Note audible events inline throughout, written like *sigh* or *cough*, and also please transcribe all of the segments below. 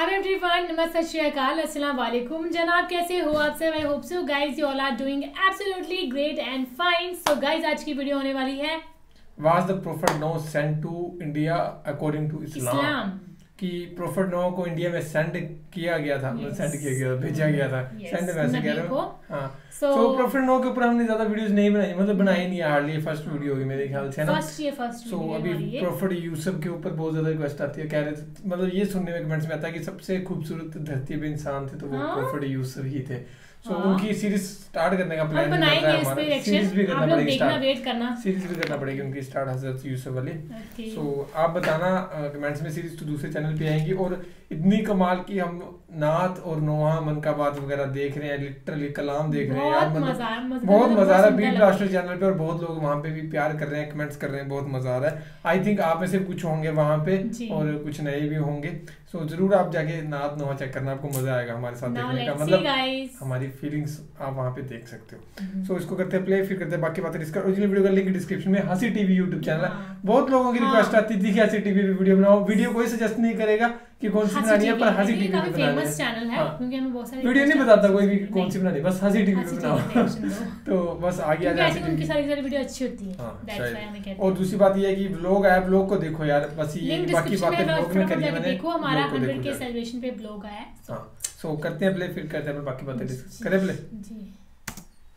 Hello everyone नमस्ते श्रीकाल अस्सलाम वालेकुम जनाब कैसे हो आप सब I hope so guys you all are doing absolutely great and fine so guys आज की वीडियो होने वाली है was the prophet Noah sent to India according to Islam कि प्रोफेट नो को इंडिया में सेंड किया गया था yes. मतलब सेंड किया गया था भेजा गया था yes. सेंड वैसे कह रहे हो हाँ सो प्रोफेट नो के ऊपर हमने ज्यादा वीडियोस नहीं बनाई मतलब बनाई नहीं हार्डली फर्स्ट वीडियो होगी मेरे ख्याल से ना फर्स्ट ये फर्स्ट सो अभी प्रोफेट यूसुफ के ऊपर बहुत ज्यादा रिक्वेस्ट आती है कह रहे मतलब ये सुनने में कमेंट्स में आता है कि सबसे खूबसूरत धरती पे इंसान थे तो वो हाँ। प्रोफेट यूसुफ ही थे सो so, हाँ। उनकी सीरीज स्टार्ट करने का प्लान बनाएंगे इस पे सीरीज भी करना पड़ेगी देखना वेट करना सीरीज भी करना पड़ेगी उनकी स्टार्ट हजरत यूसुफ अली सो आप बताना कमेंट्स uh, में सीरीज तो दूसरे चैनल पे आएंगी और इतनी कमाल की हम नाथ और नोहा मन का बात वगैरह देख रहे हैं लिटरली कलाम देख रहे हैं यार बहुत मतलब मजा मतलब आ रहा है ब्लास्टर चैनल पे और बहुत लोग वहाँ पे भी प्यार कर रहे हैं कमेंट्स कर रहे हैं बहुत मजा आ रहा है आई थिंक आप में से कुछ होंगे वहाँ पे और कुछ नए भी होंगे सो so, जरूर आप जाके नाथ नोहा चेक करना आपको मजा आएगा हमारे साथ देखने का मतलब हमारी फीलिंग्स आप वहाँ पे देख सकते हो सो हम्म। इसको करते हैं प्ले फिर करते हैं बाकी बातें ओरिजिनल वीडियो का लिंक डिस्क्रिप्शन में हंसी टीवी यूट्यूब चैनल है हाँ। बहुत लोगों की रिक्वेस्ट हाँ। आती थी कि हंसी टीवी वीडियो बनाओ वीडियो कोई सजेस्ट नहीं करेगा कि कौन सी बनानी है पर हंसी टीवी पे फेमस चैनल है हाँ। क्योंकि हमें बहुत सारे वीडियो नहीं बताता कोई भी कौन सी बनानी बस हंसी टीवी पे बनाओ *laughs* तो बस आगे आ जाए उनकी सारी सारी वीडियो अच्छी होती है दैट्स व्हाई हमें कहते हैं और दूसरी बात ये है कि ब्लॉग ऐप ब्लॉग को देखो यार बस ये बाकी बातें ब्लॉग में करी मतलब मैंने देखो हमारा 100 के सेलिब्रेशन पे ब्लॉग आया है हाँ, सो करते हैं प्ले फिर करते हैं बाकी बातें डिस्कस करें प्ले जी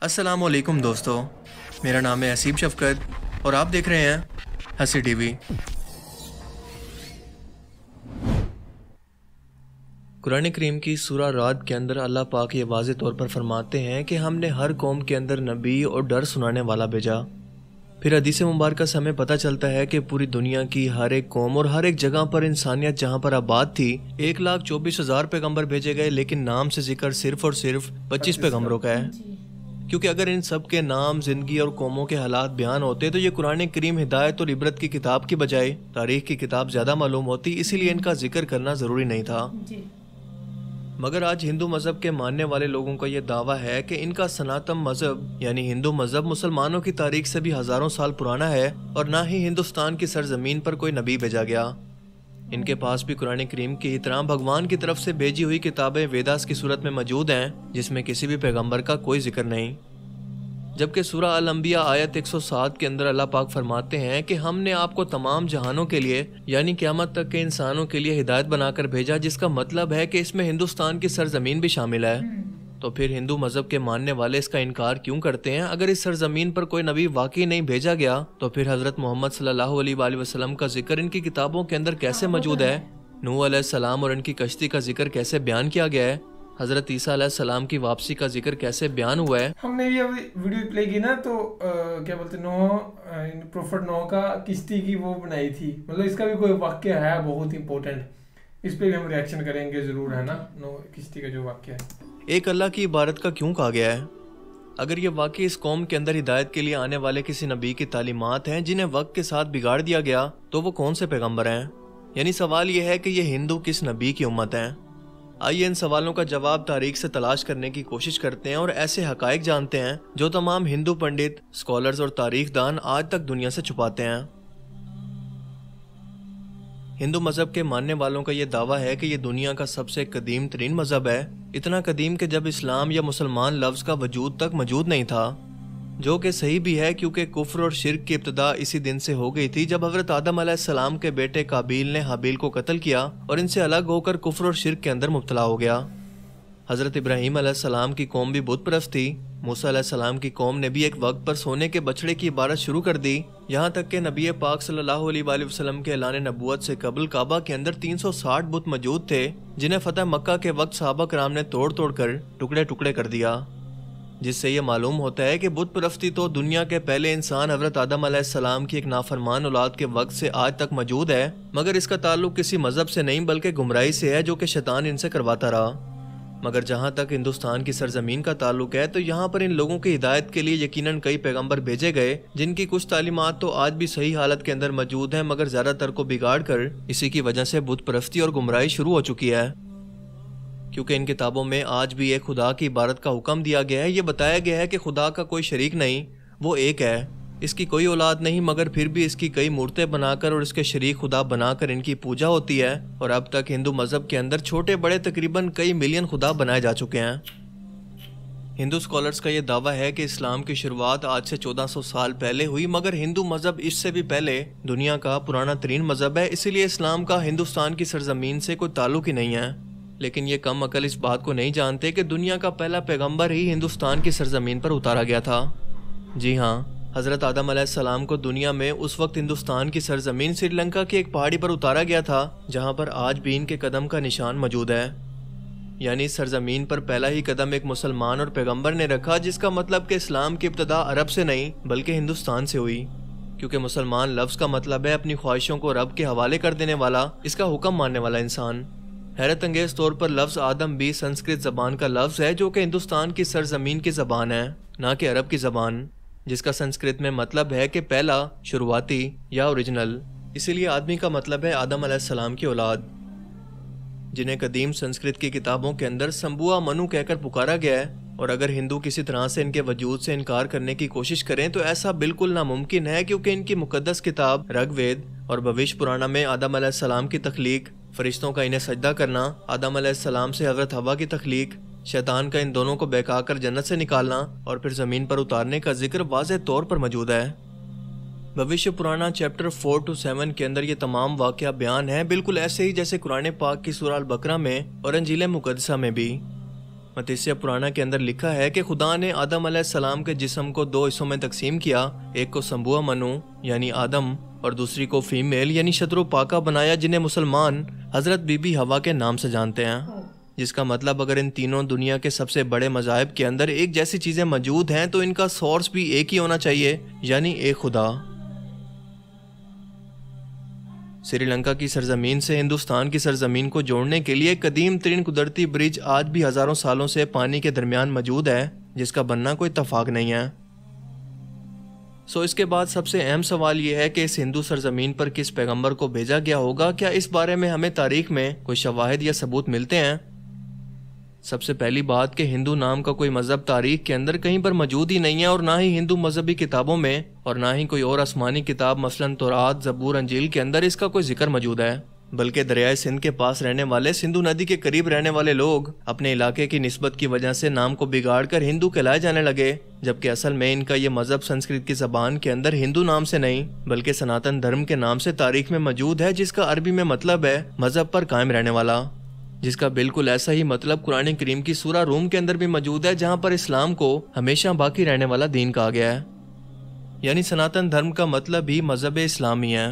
अस्सलाम वालेकुम दोस्तों मेरा नाम है असीब शफकत और आप देख रहे हैं हंसी टीवी कुरान करीम की सूरा रात के अंदर अल्लाह पाक ये वाज तौर पर फरमाते हैं कि हमने हर कौम के अंदर नबी और डर सुनाने वाला भेजा फिर हदीस मुबारक से हमें पता चलता है कि पूरी दुनिया की हर एक कौम और हर एक जगह पर इंसानियत जहाँ पर आबाद थी एक लाख चौबीस हज़ार पैगम्बर भेजे गए लेकिन नाम से जिक्र सिर्फ और सिर्फ पच्चीस पैगम्बरों का है क्योंकि अगर इन सब के नाम ज़िंदगी और कौमों के हालात बयान होते तो ये कुरान करीम हिदायत और इबरत की किताब की बजाय तारीख की किताब ज़्यादा मालूम होती इसीलिए इनका जिक्र करना ज़रूरी नहीं था मगर आज हिंदू मज़हब के मानने वाले लोगों का यह दावा है कि इनका सनातन मज़हब यानी हिंदू मज़हब मुसलमानों की तारीख से भी हज़ारों साल पुराना है और ना ही हिंदुस्तान की सरजमीन पर कोई नबी भेजा गया इनके पास भी कुरान करीम की इतराम भगवान की तरफ से भेजी हुई किताबें वेदास की सूरत में मौजूद हैं जिसमें किसी भी पैगम्बर का कोई जिक्र नहीं जबकि सूरा आयत एक आयत 107 के अंदर अल्लाह पाक फरमाते हैं कि हमने आपको तमाम जहानों के लिए यानी क्यामत तक के इंसानों के लिए हिदायत बनाकर भेजा जिसका मतलब है कि इसमें हिंदुस्तान की सरजमीन भी शामिल है तो फिर हिंदू मज़हब के मानने वाले इसका इनकार क्यों करते हैं अगर इस सरजमीन पर कोई नबी वाकई नहीं भेजा गया तो फिर हज़रत मोहम्मद सल्लल्लाहु अलैहि वसल्लम का जिक्र इनकी किताबों के अंदर कैसे मौजूद है नू सलाम और इनकी कश्ती का जिक्र कैसे बयान किया गया है हज़रत ईसा की वापसी का जिक्र कैसे बयान हुआ है हमने भी अभी वीडियो प्ले की ना तो आ, क्या बोलते नो प्रोफेट नो का किश्ती की वो बनाई थी मतलब इसका भी कोई वाक्य है बहुत इम्पोर्टेंट इस पे भी हम रिएक्शन करेंगे ज़रूर है ना नो किश्ती का जो वाक्य है एक अल्लाह की इबारत का क्यों कहा गया है अगर ये वाकई इस कौम के अंदर हिदायत के लिए आने वाले किसी नबी की तालीमत हैं जिन्हें वक्त के साथ बिगाड़ दिया गया तो वो कौन से पैगंबर हैं यानी सवाल यह है कि ये हिंदू किस नबी की उम्मत हैं आइए इन सवालों का जवाब तारीख से तलाश करने की कोशिश करते हैं और ऐसे हकायक जानते हैं जो तमाम हिंदू पंडित स्कॉलर्स और तारीख दान आज तक दुनिया से छुपाते हैं हिंदू मज़हब के मानने वालों का यह दावा है कि ये दुनिया का सबसे कदीम तरीन मज़हब है इतना कदीम कि जब इस्लाम या मुसलमान लफ्ज़ का वजूद तक मौजूद नहीं था जो कि सही भी है क्योंकि कुफ़र और शिरक की इब्तदा इसी दिन से हो गई थी जब हजरत आदम सलाम के बेटे काबिल ने हाबिल को कत्ल किया और इनसे अलग होकर कुफ़र और शिरक के अंदर मुबतला हो गया हज़रत इब्राहिम सलाम की कौम भी बुत परस्त थी मूसा सलाम की कौम ने भी एक वक्त पर सोने के बछड़े की इबारत शुरू कर दी यहाँ तक कि नबी पाक सल्लल्लाहु अलैहि वसल्लम के ऐलान नबूत से कबल काबा के अंदर 360 बुत मौजूद थे जिन्हें फतेह मक्का के वक्त सहाबा कराम ने तोड़ तोड़ कर टुकड़े टुकड़े कर दिया जिससे ये मालूम होता है कि बुत परस्ती तो दुनिया के पहले इंसान हजरत आदम आसमाम की एक नाफरमान औलाद के वक्त से आज तक मौजूद है मगर इसका ताल्लुक किसी मज़हब से नहीं बल्कि गुमराही से है जो कि शैतान इनसे करवाता रहा मगर जहाँ तक हिंदुस्तान की सरजमीन का ताल्लुक है तो यहाँ पर इन लोगों की हिदायत के लिए यकीनन कई पैगंबर भेजे गए जिनकी कुछ तालीमत तो आज भी सही हालत के अंदर मौजूद हैं मगर ज़्यादातर को बिगाड़ कर इसी की वजह से बुत परस्ती और गुमराही शुरू हो चुकी है क्योंकि इन किताबों में आज भी एक खुदा की इबारत का हुक्म दिया गया है ये बताया गया है कि खुदा का कोई शरीक नहीं वो एक है इसकी कोई औलाद नहीं मगर फिर भी इसकी कई मूर्तें बनाकर और इसके शरीक खुदा बनाकर इनकी पूजा होती है और अब तक हिंदू मज़हब के अंदर छोटे बड़े तकरीबन कई मिलियन खुदा बनाए जा चुके हैं हिंदू स्कॉलर्स का यह दावा है कि इस्लाम की शुरुआत आज से 1400 साल पहले हुई मगर हिंदू मज़हब इससे भी पहले दुनिया का पुराना तरीन मज़हब है इसीलिए इस्लाम का हिंदुस्तान की सरजमीन से कोई ताल्लुक ही नहीं है लेकिन ये कम अकल इस बात को नहीं जानते कि दुनिया का पहला पैगम्बर ही हिंदुस्तान की सरजमीन पर उतारा गया था जी हाँ हज़रत आदम सलाम को दुनिया में उस वक्त हिंदुस्तान की सरजमीन श्रीलंका की एक पहाड़ी पर उतारा गया था जहाँ पर आज भी इनके कदम का निशान मौजूद है यानी सरजमीन पर पहला ही कदम एक मुसलमान और पैगंबर ने रखा जिसका मतलब कि इस्लाम की इब्तदा अरब से नहीं बल्कि हिंदुस्तान से हुई क्योंकि मुसलमान लफ्ज़ का मतलब है अपनी ख्वाहिशों को रब के हवाले कर देने वाला इसका हुक्म मानने वाला इंसान हैरत अंगेज तौर पर लफ्ज आदम भी संस्कृत जबान का लफ्ज है जो कि हिंदुस्तान की सरजमीन की जबान है ना कि अरब की जबान जिसका संस्कृत में मतलब है कि पहला शुरुआती या ओरिजिनल इसीलिए आदमी का मतलब है आदम सलाम की औलाद जिन्हें कदीम संस्कृत की किताबों के अंदर संबुआ मनु कहकर पुकारा गया है और अगर हिंदू किसी तरह से इनके वजूद से इनकार करने की कोशिश करें तो ऐसा बिल्कुल नामुमकिन है क्योंकि इनकी मुकदस किताब रगवेद और भविष्य पुराना में आदम सलाम की तख्लीक फरिश्तों का इन्हें सजदा करना आदम सलाम से हजरत हवा की तख्लीक शैतान का इन दोनों को बहका कर जन्नत से निकालना और फिर ज़मीन पर उतारने का जिक्र वाज तौर पर मौजूद है भविष्य पुराना चैप्टर फोर टू सेवन के अंदर ये तमाम वाक्य बयान है बिल्कुल ऐसे ही जैसे कुरान पाक की सुराल बकरा में और अंजील मुकदसा में भी मतिस्य पुराना के अंदर लिखा है कि खुदा ने आदम सलाम के जिसम को दो हिस्सों में तकसीम किया एक को सम्बुआ मनु यानी आदम और दूसरी को फीमेल यानी शत्रुपाका बनाया जिन्हें मुसलमान हजरत बीबी हवा के नाम से जानते हैं जिसका मतलब अगर इन तीनों दुनिया के सबसे बड़े मजाहब के अंदर एक जैसी चीज़ें मौजूद हैं तो इनका सोर्स भी एक ही होना चाहिए यानी एक खुदा श्रीलंका की सरजमीन से हिंदुस्तान की सरजमीन को जोड़ने के लिए कदीम तरीन कुदरती ब्रिज आज भी हज़ारों सालों से पानी के दरमियान मौजूद है जिसका बनना कोई तफाक नहीं है सो इसके बाद सबसे अहम सवाल यह है कि इस हिंदू सरजमीन पर किस पैगंबर को भेजा गया होगा क्या इस बारे में हमें तारीख में कोई शवाहद या सबूत मिलते हैं सबसे पहली बात कि हिंदू नाम का कोई मजहब तारीख के अंदर कहीं पर मौजूद ही नहीं है और ना ही हिंदू मजहबी किताबों में और ना ही कोई और आसमानी किताब मसलन तोरात जबूर अंजील के अंदर इसका कोई जिक्र मौजूद है बल्कि दरियाए सिंध के पास रहने वाले सिंधु नदी के करीब रहने वाले लोग अपने इलाके की नस्बत की वजह से नाम को बिगाड़ कर हिंदू कहलाए जाने लगे जबकि असल में इनका ये मजहब संस्कृत की जबान के अंदर हिंदू नाम से नहीं बल्कि सनातन धर्म के नाम से तारीख में मौजूद है जिसका अरबी में मतलब है मजहब पर कायम रहने वाला जिसका बिल्कुल ऐसा ही मतलब कुरान करीम की सूरा रूम के अंदर भी मौजूद है जहाँ पर इस्लाम को हमेशा बाकी रहने वाला दीन कहा गया है यानी सनातन धर्म का मतलब ही मजहब इस्लामी है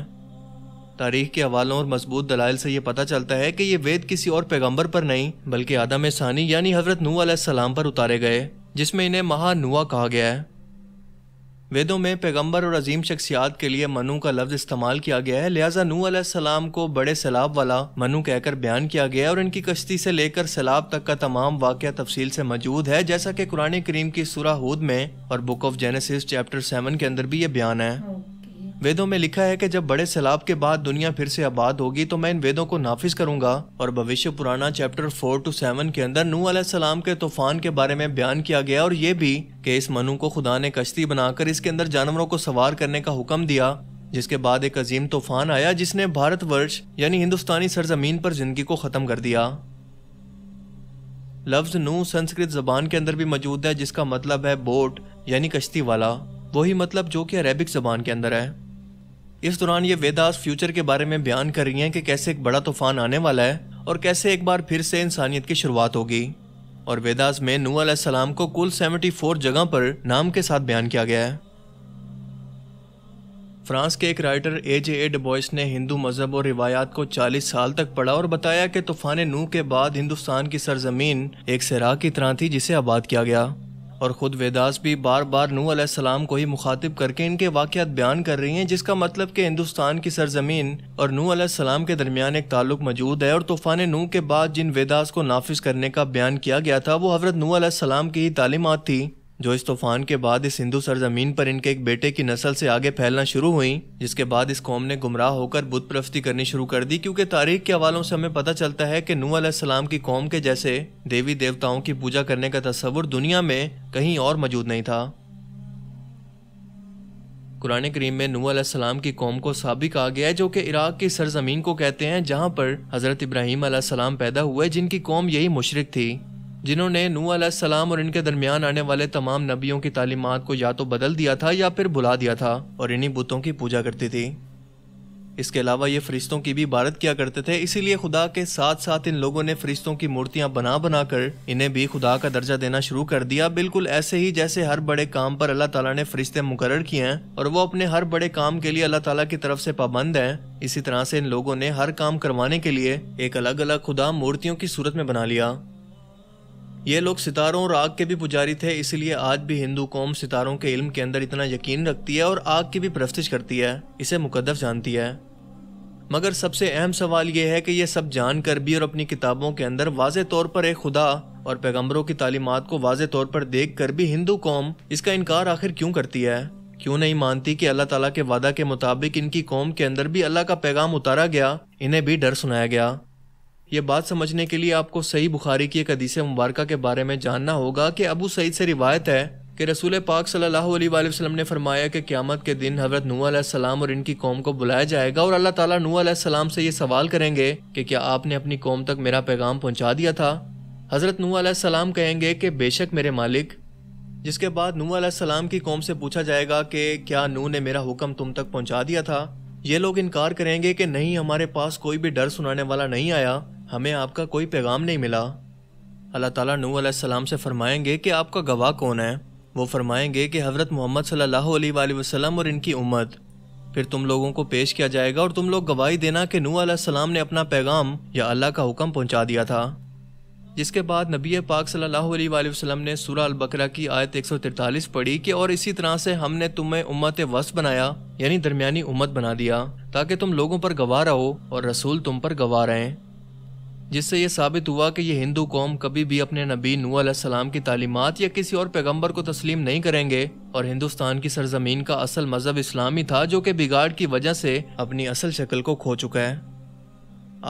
तारीख के हवालों और मजबूत दलाल से यह पता चलता है कि ये वेद किसी और पैगम्बर पर नहीं बल्कि आदम सानी यानी हजरत नू सलाम पर उतारे गए जिसमें इन्हें महानुआ कहा गया है वेदों में पैगंबर और अजीम शख्सियात के लिए मनु का लफ्ज इस्तेमाल किया गया है लिहाजा नू सलाम को बड़े सैलाब वाला मनु कहकर बयान किया गया और इनकी कश्ती से लेकर सैलाब तक का तमाम वाक़ तफसील से मौजूद है जैसा कि कुरान करीम की सूरा में और book of Genesis chapter seven के अंदर भी ये बयान है वेदों में लिखा है कि जब बड़े सैलाब के बाद दुनिया फिर से आबाद होगी तो मैं इन वेदों को नाफिज करूंगा और भविष्य पुराना चैप्टर फोर टू सेवन के अंदर नू सलाम के तूफान के बारे में बयान किया गया और ये भी कि इस मनु को खुदा ने कश्ती बनाकर इसके अंदर जानवरों को सवार करने का हुक्म दिया जिसके बाद एक अजीम तूफान आया जिसने वर्ष यानी हिंदुस्तानी सरजमीन पर जिंदगी को खत्म कर दिया लफ्ज नू संस्कृत जबान के अंदर भी मौजूद है जिसका मतलब है बोट यानी कश्ती वाला वही मतलब जो कि अरेबिक जबान के अंदर है इस दौरान ये वेदास फ्यूचर के बारे में बयान कर रही हैं कि कैसे एक बड़ा तूफान आने वाला है और कैसे एक बार फिर से इंसानियत की शुरुआत होगी और वेदास में नू सलाम को कुल 74 जगह पर नाम के साथ बयान किया गया है फ्रांस के एक राइटर ए जे ए डबॉयस ने हिंदू मजहब और रिवायात को 40 साल तक पढ़ा और बताया कि तूफान नू के बाद हिंदुस्तान की सरजमीन एक सराह की तरह थी जिसे आबाद किया गया और ख़ुद वेदास भी बार बार नू सलाम को ही मुखातिब करके इनके वाक़ात बयान कर रही हैं जिसका मतलब कि हिंदुस्तान की सरजमीन और नू सलाम के दरमियान एक ताल्लुक मौजूद है और तूफ़ान नू के बाद जिन वेदास को नाफिज करने का बयान किया गया था वो हजरत नू सलाम की ही तालीमत थी जो इस तूफान के बाद इस हिंदू सरजमीन पर इनके एक बेटे की नस्ल से आगे फैलना शुरू हुई जिसके बाद इस कौम ने गुमराह होकर बुत प्रस्ती करनी शुरू कर दी क्योंकि तारीख के हवालों से हमें पता चलता है कि नू सलाम की कौम के जैसे देवी देवताओं की पूजा करने का तस्वुर दुनिया में कहीं और मौजूद नहीं था कुरान करीम में नू सलाम की कौम को सबक आ गया है जो कि इराक की सरजमीन को कहते हैं जहाँ पर हज़रत इब्राहिम पैदा हुए जिनकी कौम यही मुशरक थी जिन्होंने नू सलाम और इनके दरमियान आने वाले तमाम नबियों की तालीमत को या तो बदल दिया था या फिर बुला दिया था और इन्हीं बुतों की पूजा करती थी इसके अलावा ये फरिश्तों की भी इबारत किया करते थे इसीलिए खुदा के साथ साथ इन लोगों ने फरिश्तों की मूर्तियां बना बना कर इन्हें भी खुदा का दर्जा देना शुरू कर दिया बिल्कुल ऐसे ही जैसे हर बड़े काम पर अल्लाह ताला ने फरिश्ते मुकर किए हैं और वो अपने हर बड़े काम के लिए अल्लाह ताला की तरफ से पाबंद है इसी तरह से इन लोगों ने हर काम करवाने के लिए एक अलग अलग खुदा मूर्तियों की सूरत में बना लिया ये लोग सितारों और आग के भी पुजारी थे इसलिए आज भी हिंदू कौम सितारों के इल्म के अंदर इतना यकीन रखती है और आग की भी प्रस्तिश करती है इसे मुकदस जानती है मगर सबसे अहम सवाल यह है कि यह सब जान कर भी और अपनी किताबों के अंदर वाज तौर पर एक खुदा और पैगम्बरों की तालीमत को वाज तौर पर देख कर भी हिंदू कौम इसका इनकार आखिर क्यों करती है क्यों नहीं मानती कि अल्लाह तला के वादा के मुताबिक इनकी कौम के अंदर भी अल्लाह का पैगाम उतारा गया इन्हें भी डर सुनाया गया ये बात समझने के लिए आपको सही बुखारी की एक अदीस मुबारक के बारे में जानना होगा कि अबू सईद से रिवायत है कि रसूल पाक सल्लल्लाहु अलैहि वसल्लम ने फरमाया कि क़्यामत के दिन हज़रत नू सलाम और इनकी कौम को बुलाया जाएगा और अल्लाह ताला नू सलाम से ये सवाल करेंगे कि क्या आपने अपनी कौम तक मेरा पैगाम पहुंचा दिया था हज़रत नू सलाम कहेंगे कि बेशक मेरे मालिक जिसके बाद नू सलाम की कौम से पूछा जाएगा कि क्या नू ने मेरा हुक्म तुम तक पहुँचा दिया था ये लोग इनकार करेंगे कि नहीं हमारे पास कोई भी डर सुनाने वाला नहीं आया हमें आपका कोई पैगाम नहीं मिला अल्लाह ताला नू सलाम से फरमाएंगे कि आपका गवाह कौन है वो फरमाएंगे कि हज़रत मोहम्मद सल्लल्लाहु अलैहि वसल्लम और इनकी उम्मत फिर तुम लोगों को पेश किया जाएगा और तुम लोग गवाही देना कि नू सलाम ने अपना पैगाम या अल्लाह का हुक्म पहुँचा दिया था जिसके बाद नबी पाक सल्लल्लाहु अलैहि वसल्लम ने सूरह अल बकरा की आयत तिरतालीस पढ़ी कि और इसी तरह से हमने तुम्हें उम्मत वस बनाया यानी दरमियानी उम्मत बना दिया ताकि तुम लोगों पर गवाह रहो और रसूल तुम पर गवाह रहें जिससे ये साबित हुआ कि ये हिंदू कौम कभी भी अपने नबी नू सलाम की तालीमत या किसी और पैगम्बर को तस्लीम नहीं करेंगे और हिंदुस्तान की सरजमीन का असल मजहब इस्लाम ही था जो कि बिगाड़ की वजह से अपनी असल शक्ल को खो चुका है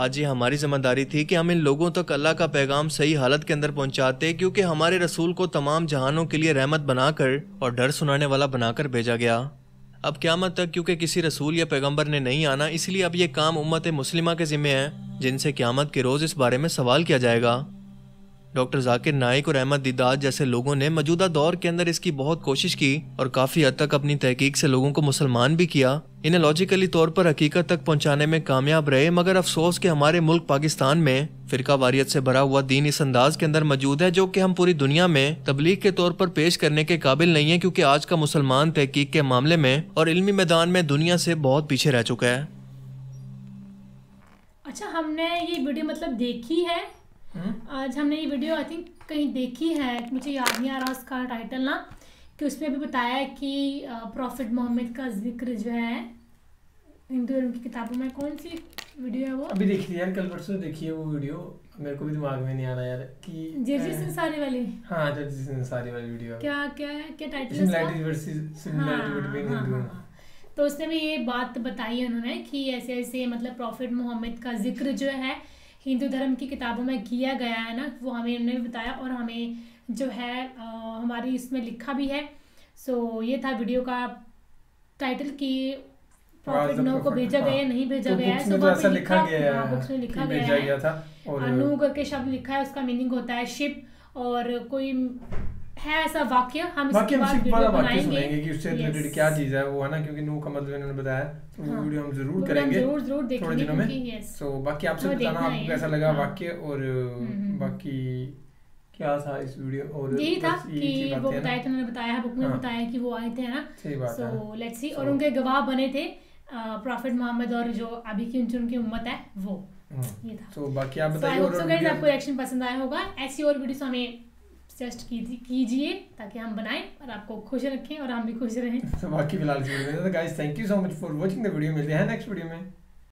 आज ये हमारी जिम्मेदारी थी कि हम इन लोगों तक अल्लाह का पैगाम सही हालत के अंदर पहुंचाते क्योंकि हमारे रसूल को तमाम जहानों के लिए रहमत बनाकर और डर सुनाने वाला बनाकर भेजा गया अब क्या मत तक क्योंकि किसी रसूल या पैगंबर ने नहीं आना इसलिए अब ये काम उम्मत मुस्लिमा के ज़िम्मे है जिनसे क्यामत के रोज़ इस बारे में सवाल किया जाएगा डॉक्टर जाकिर नाइक और अहमद दीदार जैसे लोगों ने मौजूदा दौर के अंदर इसकी बहुत कोशिश की और काफ़ी हद तक अपनी तहकीक से लोगों को मुसलमान भी किया इन्हें लॉजिकली तौर पर हकीकत तक पहुंचाने में कामयाब रहे मगर अफसोस के हमारे मुल्क पाकिस्तान में फिरका वारियत से भरा हुआ दीन इस अंदाज के अंदर मौजूद है जो कि हम पूरी दुनिया में तबलीग के तौर पर पेश करने के काबिल नहीं है क्योंकि आज का मुसलमान तहकीक के मामले में और इलमी मैदान में दुनिया से बहुत पीछे रह चुका है अच्छा हमने ये वीडियो मतलब देखी है हुँ? हम्म। आज हमने ये वीडियो आई थिंक कहीं देखी है मुझे याद नहीं आ रहा उसका टाइटल ना कि उसमें भी बताया है कि प्रॉफिट मोहम्मद का जिक्र जो है हिंदू धर्म की किताबों में कौन सी वीडियो है वो अभी देखी यार कल परसों देखी है वो वीडियो मेरे को भी दिमाग में नहीं आ रहा यार कि जर्जी सिंसारी वाली हाँ जर्जी सिंसारी वाली वीडियो क्या क्या है क्या टाइटल है तो उसने भी ये बात बताई है उन्होंने कि ऐसे ऐसे मतलब प्रॉफिट मोहम्मद का जिक्र जो है हिंदू धर्म की किताबों में किया गया है ना वो हमें उन्होंने बताया और हमें जो है आ, हमारी इसमें लिखा भी है सो so, ये था वीडियो का टाइटल कि प्रॉफिट नो को भेजा गया हाँ, नहीं भेजा तो हाँ, गया है सुबह से लिखा गया है लिखा गया है अनु करके शब्द लिखा है उसका मीनिंग होता है शिप और कोई है ऐसा वाक्य हम इसके बाद वीडियो बनाएंगे कि उससे रिलेटेड क्या चीज है वो है ना क्योंकि नू का मतलब इन्होंने बताया तो वो हाँ। वीडियो हम जरूर करेंगे जरूर जरूर थोड़े दिनों में सो तो बाकी आपसे हाँ, बताना आपको कैसा लगा हाँ। वाक्य और हम्म, हम्म। बाकी क्या था इस वीडियो और यही था कि वो बताया था उन्होंने बताया बुक में बताया कि वो आए थे ना सो लेट्स सी और उनके गवाह बने थे प्रॉफिट मोहम्मद और जो अभी की उनकी उम्मत है वो ये था तो बाकी आप बताइए और आपको रिएक्शन पसंद आया होगा ऐसी और वीडियोस हमें सजेस्ट कीजिए ताकि हम बनाएं और आपको खुश रखें और हम भी खुश रहें *laughs* बाकी फिलहाल thank you so much for watching the video मिलते हैं नेक्स्ट वीडियो में